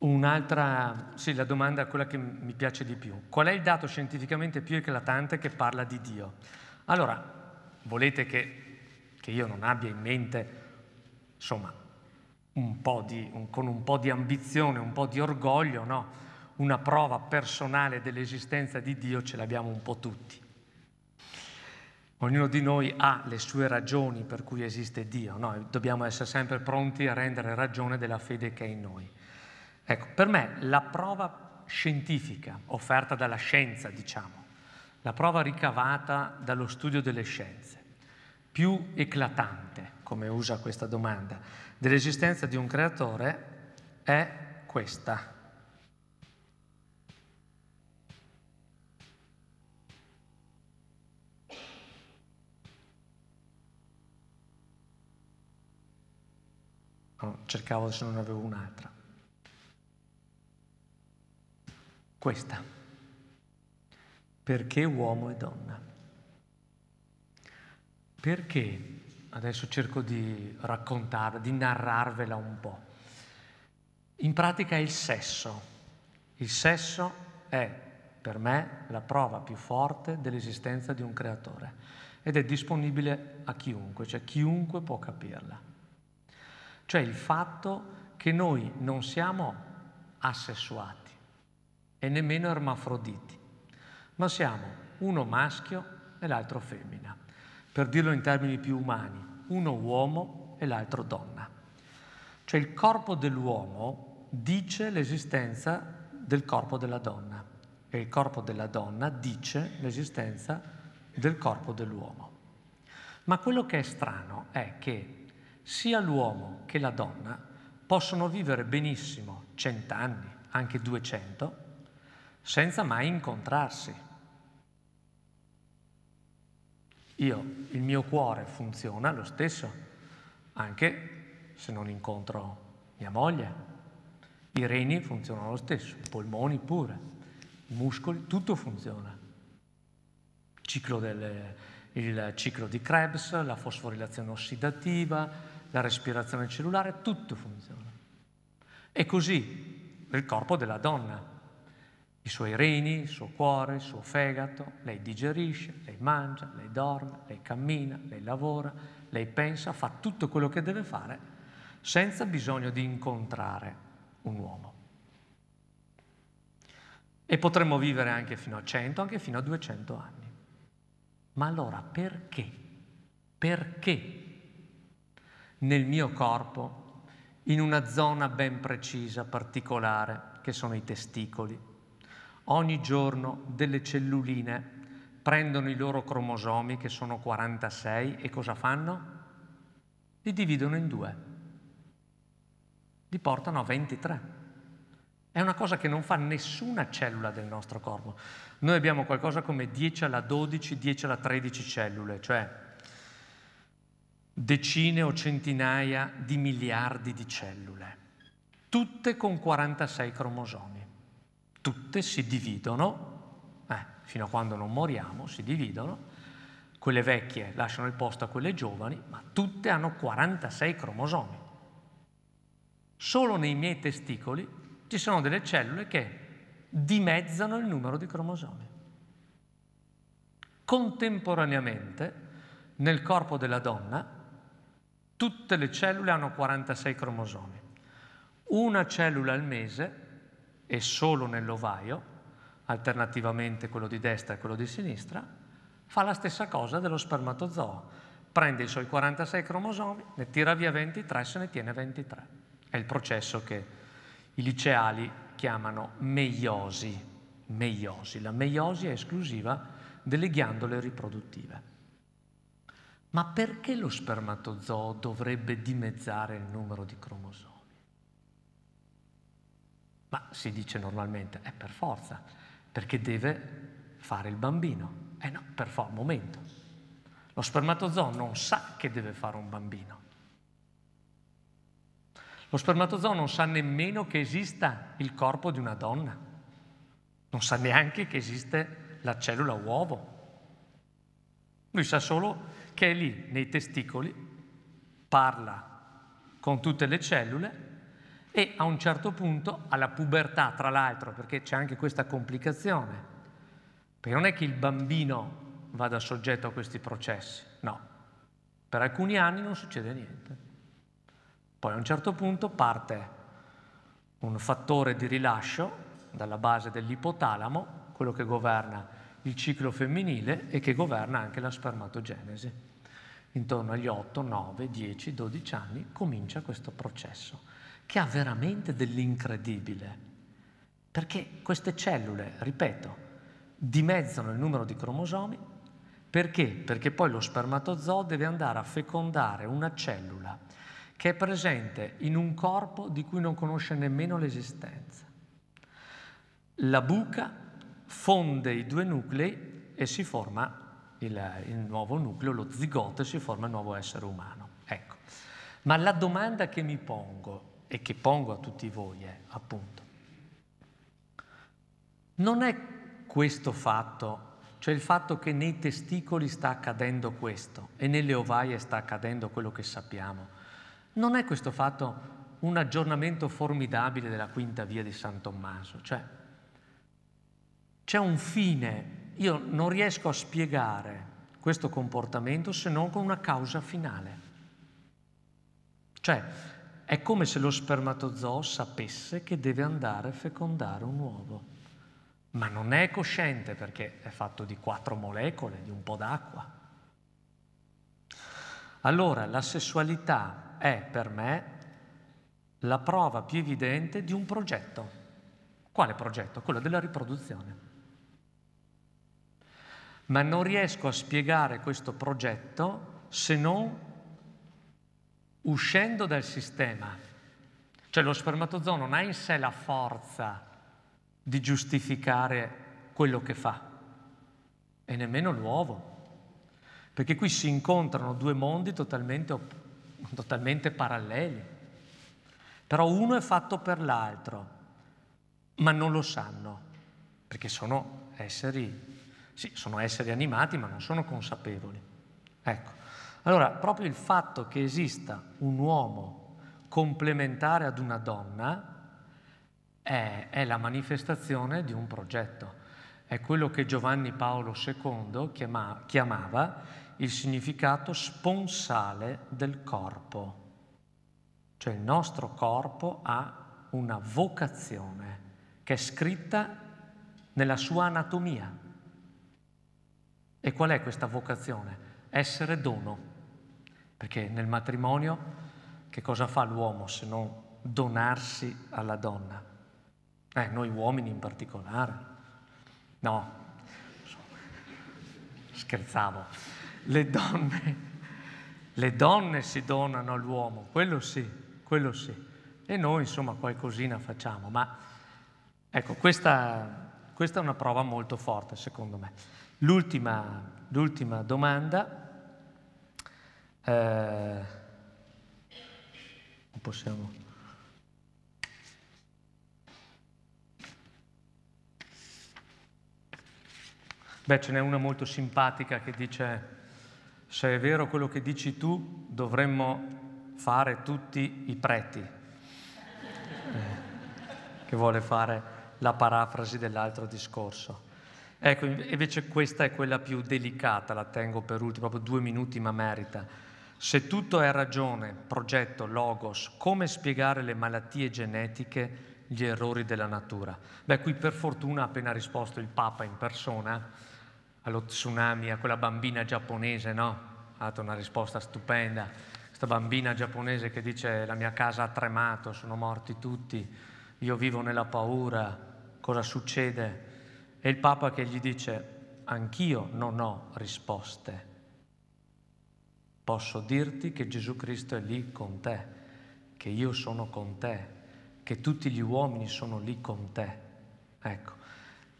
Un'altra, sì, la domanda è quella che mi piace di più. Qual è il dato scientificamente più eclatante che parla di Dio? Allora, volete che, che io non abbia in mente, insomma, un di, un, con un po' di ambizione, un po' di orgoglio, no? Una prova personale dell'esistenza di Dio ce l'abbiamo un po' tutti. Ognuno di noi ha le sue ragioni per cui esiste Dio, no? dobbiamo essere sempre pronti a rendere ragione della fede che è in noi. Ecco, per me la prova scientifica offerta dalla scienza, diciamo, la prova ricavata dallo studio delle scienze, più eclatante, come usa questa domanda, dell'esistenza di un creatore è questa. Oh, cercavo se non avevo un'altra. Questa. Perché uomo e donna? Perché, adesso cerco di raccontarla, di narrarvela un po', in pratica è il sesso. Il sesso è per me la prova più forte dell'esistenza di un creatore ed è disponibile a chiunque, cioè chiunque può capirla. Cioè il fatto che noi non siamo assessuati e nemmeno ermafroditi, ma siamo uno maschio e l'altro femmina, per dirlo in termini più umani, uno uomo e l'altro donna. Cioè il corpo dell'uomo dice l'esistenza del corpo della donna e il corpo della donna dice l'esistenza del corpo dell'uomo. Ma quello che è strano è che sia l'uomo che la donna possono vivere benissimo cent'anni, anche 200, senza mai incontrarsi. Io, il mio cuore funziona lo stesso, anche se non incontro mia moglie. I reni funzionano lo stesso, i polmoni pure, i muscoli, tutto funziona. il ciclo, delle, il ciclo di Krebs, la fosforilazione ossidativa, la respirazione cellulare, tutto funziona. E così il corpo della donna i suoi reni, il suo cuore, il suo fegato, lei digerisce, lei mangia, lei dorme, lei cammina, lei lavora, lei pensa, fa tutto quello che deve fare senza bisogno di incontrare un uomo. E potremmo vivere anche fino a 100, anche fino a 200 anni. Ma allora perché? Perché nel mio corpo, in una zona ben precisa, particolare, che sono i testicoli, Ogni giorno delle celluline prendono i loro cromosomi, che sono 46, e cosa fanno? Li dividono in due. Li portano a 23. È una cosa che non fa nessuna cellula del nostro corpo. Noi abbiamo qualcosa come 10 alla 12, 10 alla 13 cellule, cioè decine o centinaia di miliardi di cellule, tutte con 46 cromosomi tutte si dividono, eh, fino a quando non moriamo si dividono, quelle vecchie lasciano il posto a quelle giovani, ma tutte hanno 46 cromosomi. Solo nei miei testicoli ci sono delle cellule che dimezzano il numero di cromosomi. Contemporaneamente, nel corpo della donna, tutte le cellule hanno 46 cromosomi. Una cellula al mese e solo nell'ovaio, alternativamente quello di destra e quello di sinistra, fa la stessa cosa dello spermatozoo. Prende i suoi 46 cromosomi, ne tira via 23, e se ne tiene 23. È il processo che i liceali chiamano meiosi. meiosi. La meiosi è esclusiva delle ghiandole riproduttive. Ma perché lo spermatozoo dovrebbe dimezzare il numero di cromosomi? Ma si dice normalmente, è per forza, perché deve fare il bambino. Eh no, per forza, momento. Lo spermatozoo non sa che deve fare un bambino. Lo spermatozoo non sa nemmeno che esista il corpo di una donna, non sa neanche che esiste la cellula uovo. Lui sa solo che è lì nei testicoli, parla con tutte le cellule e a un certo punto, alla pubertà tra l'altro, perché c'è anche questa complicazione, perché non è che il bambino vada soggetto a questi processi, no, per alcuni anni non succede niente. Poi a un certo punto parte un fattore di rilascio dalla base dell'ipotalamo, quello che governa il ciclo femminile e che governa anche la spermatogenesi. Intorno agli 8, 9, 10, 12 anni comincia questo processo che ha veramente dell'incredibile. Perché queste cellule, ripeto, dimezzano il numero di cromosomi perché? Perché poi lo spermatozoo deve andare a fecondare una cellula che è presente in un corpo di cui non conosce nemmeno l'esistenza. La buca fonde i due nuclei e si forma il, il nuovo nucleo, lo zigote, e si forma il nuovo essere umano. Ecco. Ma la domanda che mi pongo e che pongo a tutti voi, eh, appunto. Non è questo fatto, cioè il fatto che nei testicoli sta accadendo questo e nelle ovaie sta accadendo quello che sappiamo, non è questo fatto un aggiornamento formidabile della quinta via di San Tommaso, cioè c'è un fine, io non riesco a spiegare questo comportamento se non con una causa finale. Cioè, è come se lo spermatozoo sapesse che deve andare a fecondare un uovo, ma non è cosciente perché è fatto di quattro molecole, di un po' d'acqua. Allora la sessualità è per me la prova più evidente di un progetto. Quale progetto? Quello della riproduzione. Ma non riesco a spiegare questo progetto se non uscendo dal sistema. Cioè lo spermatozoo non ha in sé la forza di giustificare quello che fa e nemmeno l'uovo. Perché qui si incontrano due mondi totalmente, totalmente paralleli. Però uno è fatto per l'altro, ma non lo sanno, perché sono esseri, sì, sono esseri animati, ma non sono consapevoli. Ecco. Allora, proprio il fatto che esista un uomo complementare ad una donna è, è la manifestazione di un progetto. È quello che Giovanni Paolo II chiama, chiamava il significato sponsale del corpo. Cioè il nostro corpo ha una vocazione che è scritta nella sua anatomia. E qual è questa vocazione? Essere dono. Perché nel matrimonio che cosa fa l'uomo se non donarsi alla donna? Eh, noi uomini in particolare. No, scherzavo. Le donne, le donne si donano all'uomo, quello sì, quello sì. E noi insomma qualcosina facciamo, ma ecco, questa, questa è una prova molto forte secondo me. l'ultima, l'ultima domanda eh, possiamo... Beh, ce n'è una molto simpatica che dice, se è vero quello che dici tu, dovremmo fare tutti i preti, eh, che vuole fare la parafrasi dell'altro discorso. Ecco, invece questa è quella più delicata, la tengo per ultimo, proprio due minuti ma merita se tutto è ragione, progetto, logos, come spiegare le malattie genetiche, gli errori della natura? Beh, qui per fortuna ha appena risposto il Papa in persona allo tsunami, a quella bambina giapponese, no? Ha dato una risposta stupenda. Questa bambina giapponese che dice la mia casa ha tremato, sono morti tutti, io vivo nella paura, cosa succede? E il Papa che gli dice anch'io non ho risposte posso dirti che Gesù Cristo è lì con te, che io sono con te, che tutti gli uomini sono lì con te. Ecco,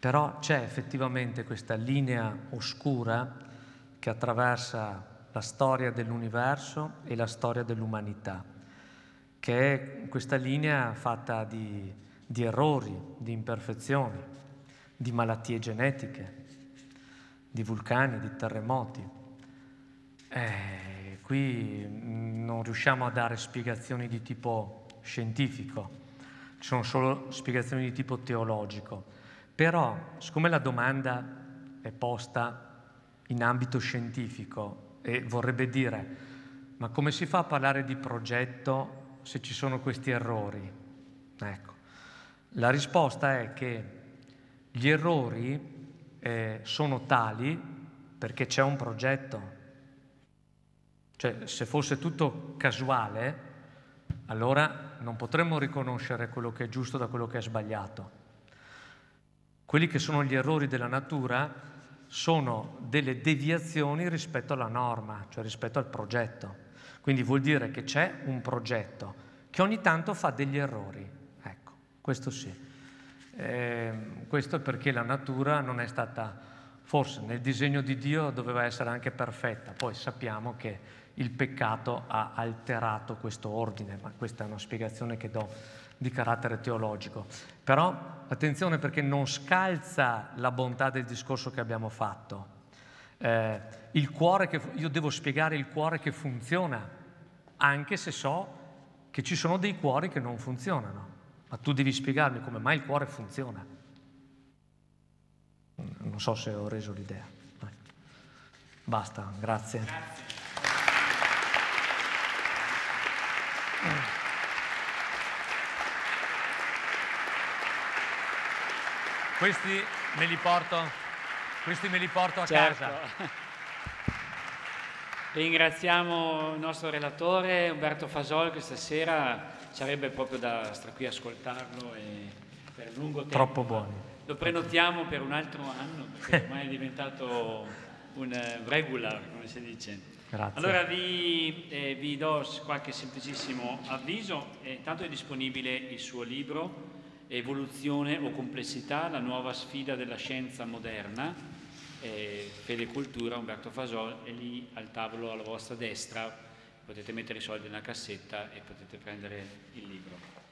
però c'è effettivamente questa linea oscura che attraversa la storia dell'universo e la storia dell'umanità, che è questa linea fatta di, di errori, di imperfezioni, di malattie genetiche, di vulcani, di terremoti. Eh, Qui mm, non riusciamo a dare spiegazioni di tipo scientifico, ci sono solo spiegazioni di tipo teologico. Però, siccome la domanda è posta in ambito scientifico e vorrebbe dire, ma come si fa a parlare di progetto se ci sono questi errori? Ecco, la risposta è che gli errori eh, sono tali perché c'è un progetto, cioè, se fosse tutto casuale, allora non potremmo riconoscere quello che è giusto da quello che è sbagliato. Quelli che sono gli errori della natura sono delle deviazioni rispetto alla norma, cioè rispetto al progetto. Quindi vuol dire che c'è un progetto che ogni tanto fa degli errori. Ecco, questo sì. Eh, questo è perché la natura non è stata, forse nel disegno di Dio doveva essere anche perfetta, poi sappiamo che il peccato ha alterato questo ordine, ma questa è una spiegazione che do di carattere teologico. Però attenzione perché non scalza la bontà del discorso che abbiamo fatto. Eh, il cuore che, io devo spiegare il cuore che funziona, anche se so che ci sono dei cuori che non funzionano. Ma tu devi spiegarmi come mai il cuore funziona. Non so se ho reso l'idea. Basta, grazie. grazie. Questi me li porto, me li porto a certo. casa. Ringraziamo il nostro relatore Umberto Fasol che stasera sarebbe proprio da stare qui a ascoltarlo per lungo tempo. Troppo buono. Lo prenotiamo per un altro anno perché ormai è diventato un regular, come si dice. Grazie. Allora vi, eh, vi do qualche semplicissimo avviso. Eh, intanto è disponibile il suo libro Evoluzione o complessità, la nuova sfida della scienza moderna, eh, Fede e Cultura, Umberto Fasol, è lì al tavolo alla vostra destra, potete mettere i soldi nella cassetta e potete prendere il libro.